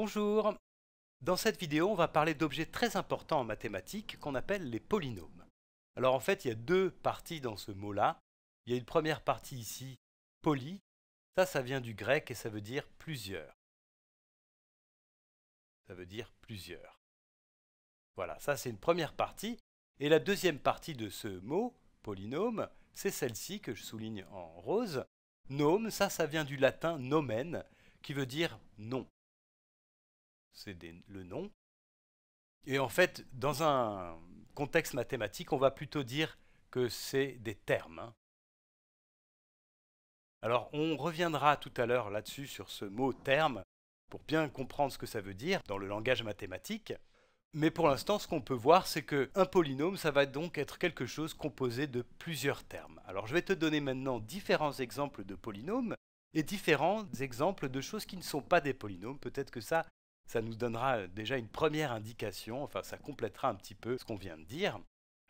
Bonjour Dans cette vidéo, on va parler d'objets très importants en mathématiques qu'on appelle les polynômes. Alors en fait, il y a deux parties dans ce mot-là. Il y a une première partie ici, poly. Ça, ça vient du grec et ça veut dire plusieurs. Ça veut dire plusieurs. Voilà, ça c'est une première partie. Et la deuxième partie de ce mot, polynôme, c'est celle-ci que je souligne en rose. Nome, ça, ça vient du latin nomen, qui veut dire nom c'est le nom. Et en fait, dans un contexte mathématique, on va plutôt dire que c'est des termes. Hein. Alors on reviendra tout à l'heure là-dessus sur ce mot terme pour bien comprendre ce que ça veut dire dans le langage mathématique. Mais pour l'instant, ce qu'on peut voir, c'est qu'un polynôme, ça va donc être quelque chose composé de plusieurs termes. Alors je vais te donner maintenant différents exemples de polynômes et différents exemples de choses qui ne sont pas des polynômes. Peut-être que ça, ça nous donnera déjà une première indication, enfin ça complétera un petit peu ce qu'on vient de dire.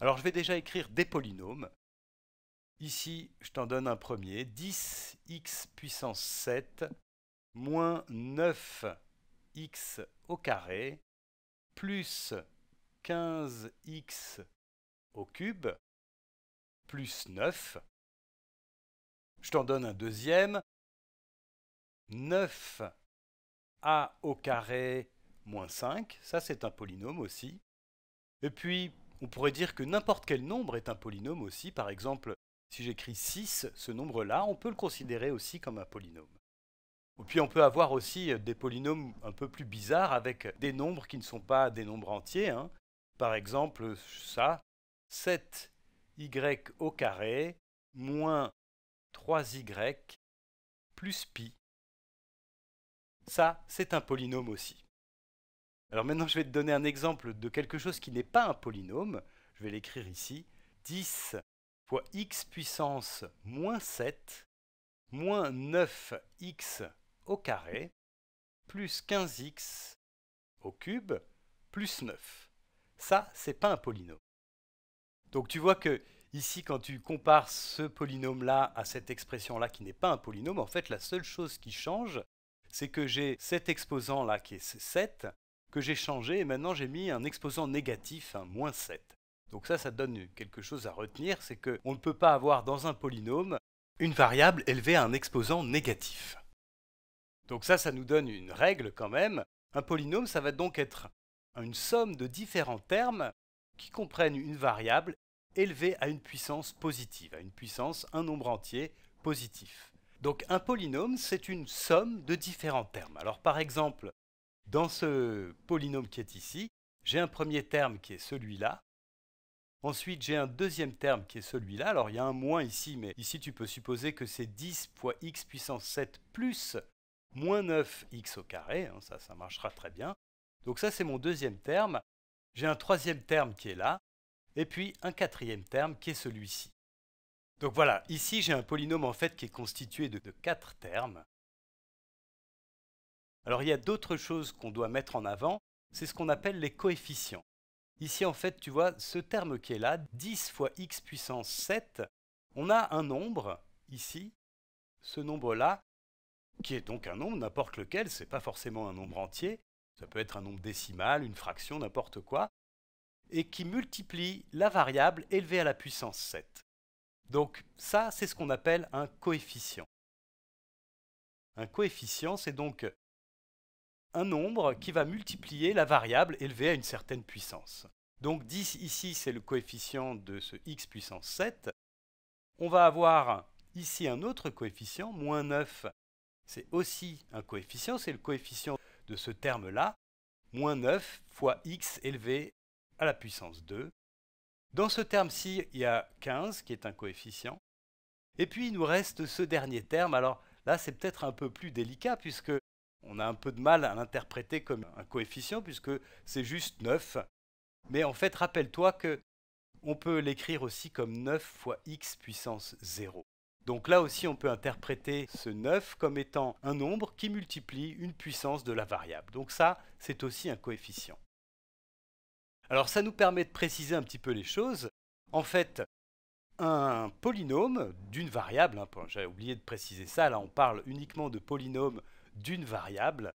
Alors je vais déjà écrire des polynômes. Ici, je t'en donne un premier, 10x puissance 7 moins 9x au carré plus 15x au cube plus 9. Je t'en donne un deuxième, 9 a au carré moins 5, ça c'est un polynôme aussi. Et puis, on pourrait dire que n'importe quel nombre est un polynôme aussi. Par exemple, si j'écris 6, ce nombre-là, on peut le considérer aussi comme un polynôme. Et puis on peut avoir aussi des polynômes un peu plus bizarres avec des nombres qui ne sont pas des nombres entiers. Hein. Par exemple, ça, 7y au carré moins 3y plus pi ça, c'est un polynôme aussi. Alors maintenant, je vais te donner un exemple de quelque chose qui n'est pas un polynôme. Je vais l'écrire ici. 10 fois x puissance moins 7 moins 9x au carré plus 15x au cube plus 9. Ça, c'est pas un polynôme. Donc tu vois que ici, quand tu compares ce polynôme-là à cette expression-là qui n'est pas un polynôme, en fait, la seule chose qui change, c'est que j'ai cet exposant là qui est 7, que j'ai changé et maintenant j'ai mis un exposant négatif, un moins 7. Donc ça, ça donne quelque chose à retenir, c'est qu'on ne peut pas avoir dans un polynôme une variable élevée à un exposant négatif. Donc ça, ça nous donne une règle quand même. Un polynôme, ça va donc être une somme de différents termes qui comprennent une variable élevée à une puissance positive, à une puissance, un nombre entier positif. Donc un polynôme, c'est une somme de différents termes. Alors par exemple, dans ce polynôme qui est ici, j'ai un premier terme qui est celui-là. Ensuite, j'ai un deuxième terme qui est celui-là. Alors il y a un moins ici, mais ici tu peux supposer que c'est 10 fois x puissance 7 plus moins 9x au carré. Hein, ça, ça marchera très bien. Donc ça, c'est mon deuxième terme. J'ai un troisième terme qui est là. Et puis un quatrième terme qui est celui-ci. Donc voilà, ici j'ai un polynôme en fait qui est constitué de, quatre termes. Alors il y a d'autres choses qu'on doit mettre en avant, c'est ce qu'on appelle les coefficients. Ici en fait tu vois ce terme qui est là, 10 fois x puissance 7, on a un nombre ici, ce nombre là, qui est donc un nombre n'importe lequel, ce n'est pas forcément un nombre entier, ça peut être un nombre décimal, une fraction, n'importe quoi, et qui multiplie la variable élevée à la puissance 7. Donc ça, c'est ce qu'on appelle un coefficient. Un coefficient, c'est donc un nombre qui va multiplier la variable élevée à une certaine puissance. Donc 10 ici, c'est le coefficient de ce x puissance 7. On va avoir ici un autre coefficient, moins 9, c'est aussi un coefficient, c'est le coefficient de ce terme-là, moins 9 fois x élevé à la puissance 2. Dans ce terme-ci, il y a 15 qui est un coefficient. Et puis il nous reste ce dernier terme. Alors là, c'est peut-être un peu plus délicat puisqu'on a un peu de mal à l'interpréter comme un coefficient puisque c'est juste 9. Mais en fait, rappelle-toi qu'on peut l'écrire aussi comme 9 fois x puissance 0. Donc là aussi, on peut interpréter ce 9 comme étant un nombre qui multiplie une puissance de la variable. Donc ça, c'est aussi un coefficient. Alors ça nous permet de préciser un petit peu les choses. En fait, un polynôme d'une variable, hein, j'avais oublié de préciser ça, là on parle uniquement de polynôme d'une variable,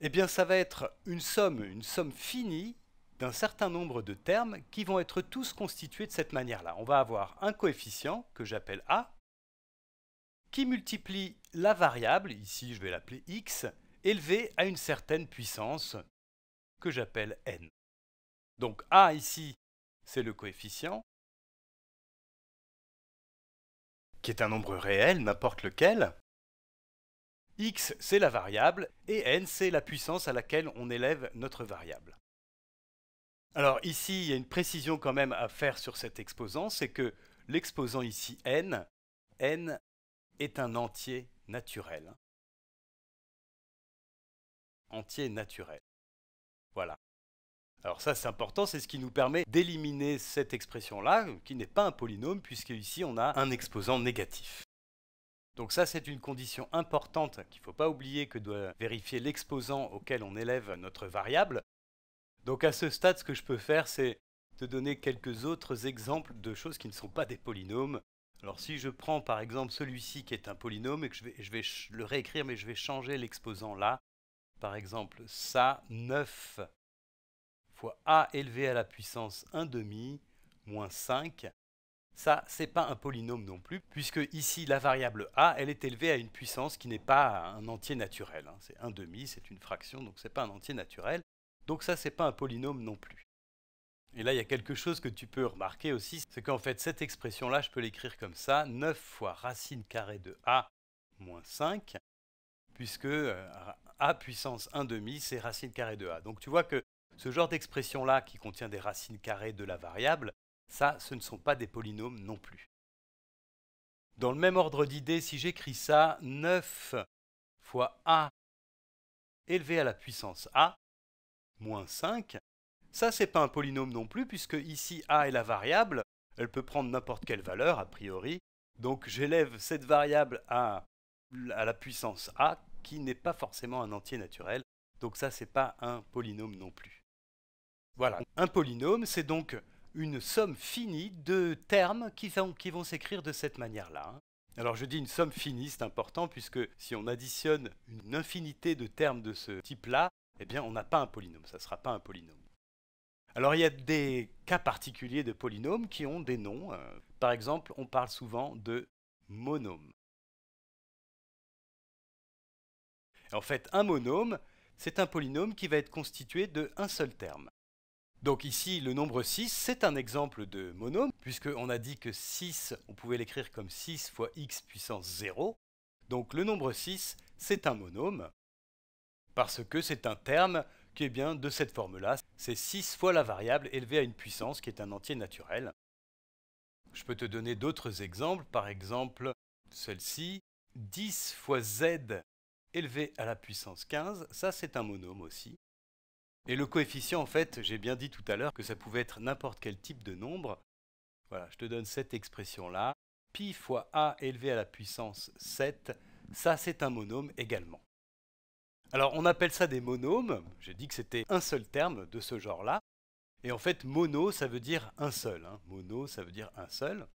eh bien ça va être une somme, une somme finie d'un certain nombre de termes qui vont être tous constitués de cette manière-là. On va avoir un coefficient que j'appelle A, qui multiplie la variable, ici je vais l'appeler x, élevé à une certaine puissance que j'appelle n. Donc A ici, c'est le coefficient, qui est un nombre réel, n'importe lequel. X, c'est la variable, et N, c'est la puissance à laquelle on élève notre variable. Alors ici, il y a une précision quand même à faire sur cet exposant, c'est que l'exposant ici N, N est un entier naturel. Entier naturel. Voilà. Alors ça c'est important, c'est ce qui nous permet d'éliminer cette expression-là, qui n'est pas un polynôme, puisque ici on a un exposant négatif. Donc ça c'est une condition importante qu'il ne faut pas oublier que doit vérifier l'exposant auquel on élève notre variable. Donc à ce stade ce que je peux faire c'est te donner quelques autres exemples de choses qui ne sont pas des polynômes. Alors si je prends par exemple celui-ci qui est un polynôme et que je vais, je vais le réécrire mais je vais changer l'exposant là, par exemple ça 9 a élevé à la puissance 1 demi moins 5. Ça, c'est pas un polynôme non plus, puisque ici, la variable a, elle est élevée à une puissance qui n'est pas un entier naturel. Hein. C'est 1 demi, c'est une fraction, donc c'est pas un entier naturel. Donc ça, c'est pas un polynôme non plus. Et là, il y a quelque chose que tu peux remarquer aussi, c'est qu'en fait, cette expression-là, je peux l'écrire comme ça, 9 fois racine carrée de a moins 5, puisque euh, a puissance 1 demi, c'est racine carrée de a. Donc tu vois que ce genre d'expression-là, qui contient des racines carrées de la variable, ça, ce ne sont pas des polynômes non plus. Dans le même ordre d'idée, si j'écris ça, 9 fois a élevé à la puissance a, moins 5, ça, c'est pas un polynôme non plus, puisque ici a est la variable, elle peut prendre n'importe quelle valeur, a priori, donc j'élève cette variable à, à, la puissance a, qui n'est pas forcément un entier naturel, donc ça, n'est pas un polynôme non plus. Voilà, un polynôme, c'est donc une somme finie de termes qui, vont s'écrire de cette manière-là. Hein. Alors je dis une somme finie, c'est important, puisque si on additionne une infinité de termes de ce type-là, eh bien on n'a pas un polynôme, ça ne sera pas un polynôme. Alors il y a des cas particuliers de polynômes qui ont des noms. Euh, par exemple, on parle souvent de monôme. En fait, un monôme, c'est un polynôme qui va être constitué de un seul terme. Donc ici, le nombre 6, c'est un exemple de monôme, puisqu'on a dit que 6, on pouvait l'écrire comme 6 fois x puissance 0. Donc le nombre 6, c'est un monôme, parce que c'est un terme qui est bien de cette forme-là. C'est 6 fois la variable élevée à une puissance qui est un entier naturel. Je peux te donner d'autres exemples, par exemple celle-ci, 10 fois z élevé à la puissance 15, ça c'est un monôme aussi. Et le coefficient, en fait, j'ai bien dit tout à l'heure que ça pouvait être n'importe quel type de nombre. Voilà, je te donne cette expression-là. Pi fois a élevé à la puissance 7, ça c'est un monôme également. Alors on appelle ça des monômes, j'ai dit que c'était un seul terme de ce genre-là, et en fait mono ça veut dire un seul, hein. mono ça veut dire un seul.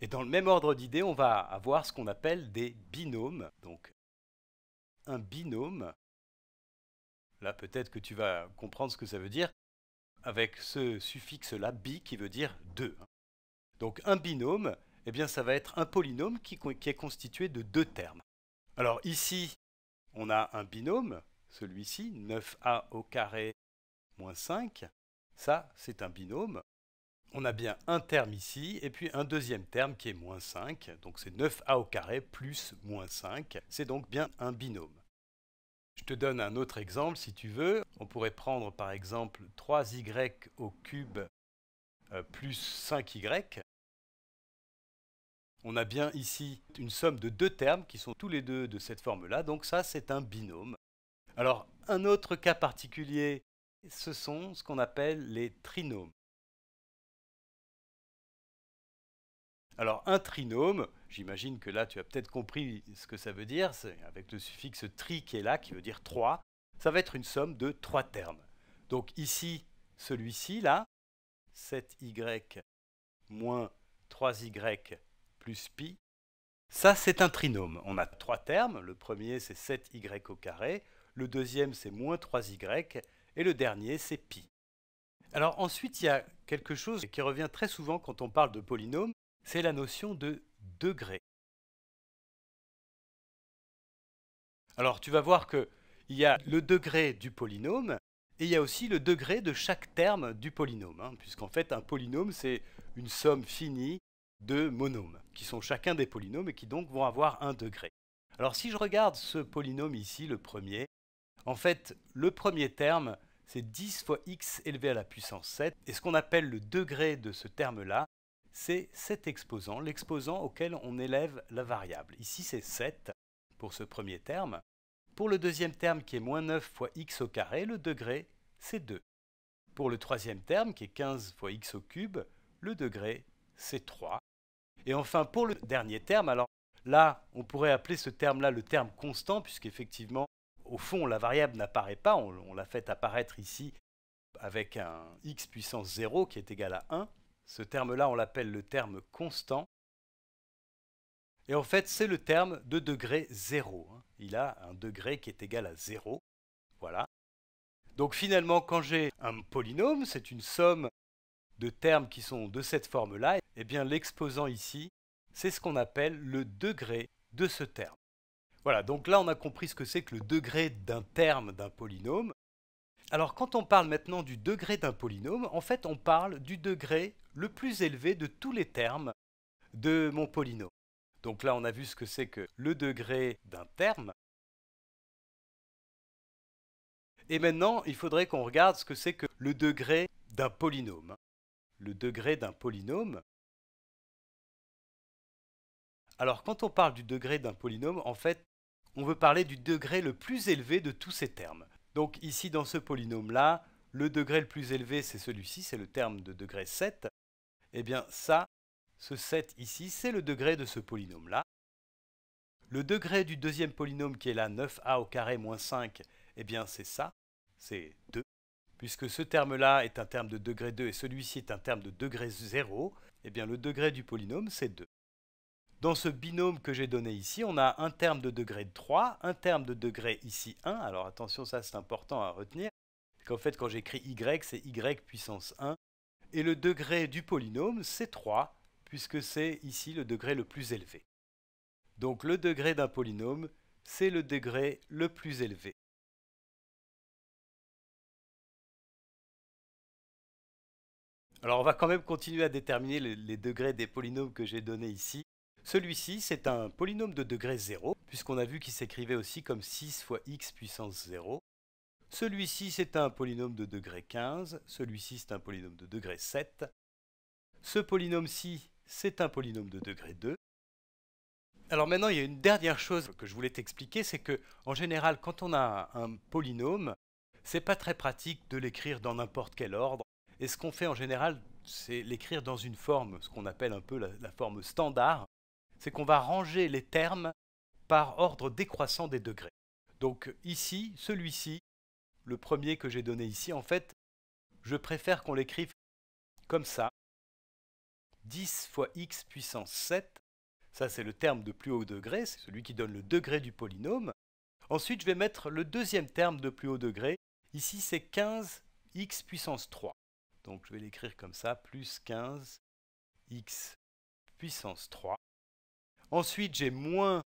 Et dans le même ordre d'idées, on va avoir ce qu'on appelle des binômes, donc un binôme Là, peut-être que tu vas comprendre ce que ça veut dire avec ce suffixe-là, bi, qui veut dire 2. Donc un binôme, eh bien, ça va être un polynôme qui, est constitué de deux termes. Alors ici, on a un binôme, celui-ci, 9a au carré moins 5. Ça, c'est un binôme. On a bien un terme ici, et puis un deuxième terme qui est moins 5. Donc c'est 9a au carré plus moins 5. C'est donc bien un binôme. Je te donne un autre exemple si tu veux. On pourrait prendre par exemple 3y au cube euh, plus 5y. On a bien ici une somme de deux termes qui sont tous les deux de cette forme-là, donc ça c'est un binôme. Alors un autre cas particulier, ce sont ce qu'on appelle les trinômes. Alors un trinôme, j'imagine que là tu as peut-être compris ce que ça veut dire, avec le suffixe tri qui est là, qui veut dire 3, ça va être une somme de trois termes. Donc ici, celui-ci là, 7y moins 3y plus pi, ça c'est un trinôme. On a trois termes, le premier c'est 7y au carré, le deuxième c'est moins 3y, et le dernier c'est pi. Alors ensuite, il y a quelque chose qui revient très souvent quand on parle de polynômes, c'est la notion de degré. Alors tu vas voir qu'il y a le degré du polynôme et il y a aussi le degré de chaque terme du polynôme, hein, puisqu'en fait un polynôme c'est une somme finie de monomes, qui sont chacun des polynômes et qui donc vont avoir un degré. Alors si je regarde ce polynôme ici, le premier, en fait le premier terme c'est 10 fois x élevé à la puissance 7, et ce qu'on appelle le degré de ce terme-là, c'est cet exposant, l'exposant auquel on élève la variable. Ici, c'est 7 pour ce premier terme. Pour le deuxième terme qui est moins 9 fois x au carré, le degré, c'est 2. Pour le troisième terme qui est 15 fois x au cube, le degré, c'est 3. Et enfin, pour le dernier terme, alors là, on pourrait appeler ce terme-là le terme constant, puisqu'effectivement, au fond, la variable n'apparaît pas, on, la fait apparaître ici avec un x puissance 0 qui est égal à 1. Ce terme-là, on l'appelle le terme constant. Et en fait, c'est le terme de degré 0. Hein. Il a un degré qui est égal à 0. Voilà. Donc finalement, quand j'ai un polynôme, c'est une somme de termes qui sont de cette forme-là, et eh bien l'exposant ici, c'est ce qu'on appelle le degré de ce terme. Voilà, donc là on a compris ce que c'est que le degré d'un terme d'un polynôme. Alors quand on parle maintenant du degré d'un polynôme, en fait on parle du degré le plus élevé de tous les termes de mon polynôme. Donc là, on a vu ce que c'est que le degré d'un terme. Et maintenant, il faudrait qu'on regarde ce que c'est que le degré d'un polynôme. Le degré d'un polynôme. Alors, quand on parle du degré d'un polynôme, en fait, on veut parler du degré le plus élevé de tous ces termes. Donc ici, dans ce polynôme-là, le degré le plus élevé, c'est celui-ci, c'est le terme de degré 7. Eh bien ça, ce 7 ici, c'est le degré de ce polynôme-là. Le degré du deuxième polynôme qui est là, 9a au carré moins 5, eh bien c'est ça, c'est 2. Puisque ce terme-là est un terme de degré 2 et celui-ci est un terme de degré 0, eh bien le degré du polynôme, c'est 2. Dans ce binôme que j'ai donné ici, on a un terme de degré 3, un terme de degré ici 1. Alors attention, ça c'est important à retenir. Qu'en fait, quand j'écris y, c'est y puissance 1 et le degré du polynôme, c'est 3, puisque c'est ici le degré le plus élevé. Donc le degré d'un polynôme, c'est le degré le plus élevé. Alors on va quand même continuer à déterminer les, degrés des polynômes que j'ai donnés ici. Celui-ci, c'est un polynôme de degré 0, puisqu'on a vu qu'il s'écrivait aussi comme 6 fois x puissance 0. Celui-ci, c'est un polynôme de degré 15. Celui-ci, c'est un polynôme de degré 7. Ce polynôme-ci, c'est un polynôme de degré 2. Alors maintenant, il y a une dernière chose que je voulais t'expliquer, c'est que en général, quand on a un polynôme, c'est pas très pratique de l'écrire dans n'importe quel ordre. Et ce qu'on fait en général, c'est l'écrire dans une forme, ce qu'on appelle un peu la forme standard. C'est qu'on va ranger les termes par ordre décroissant des degrés. Donc ici, celui-ci, le premier que j'ai donné ici, en fait, je préfère qu'on l'écrive comme ça. 10 fois x puissance 7, ça c'est le terme de plus haut degré, c'est celui qui donne le degré du polynôme. Ensuite, je vais mettre le deuxième terme de plus haut degré. Ici, c'est 15x puissance 3. Donc je vais l'écrire comme ça, plus 15x puissance 3. Ensuite, j'ai moins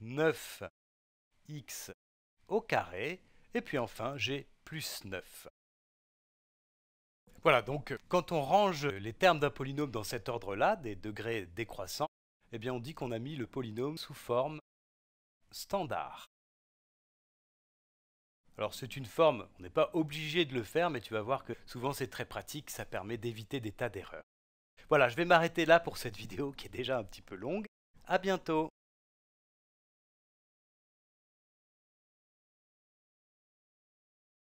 9x au carré. Et puis enfin, j'ai plus 9. Voilà, donc quand on range les termes d'un polynôme dans cet ordre-là, des degrés décroissants, eh bien on dit qu'on a mis le polynôme sous forme standard. Alors c'est une forme, on n'est pas obligé de le faire, mais tu vas voir que souvent c'est très pratique, ça permet d'éviter des tas d'erreurs. Voilà, je vais m'arrêter là pour cette vidéo qui est déjà un petit peu longue. À bientôt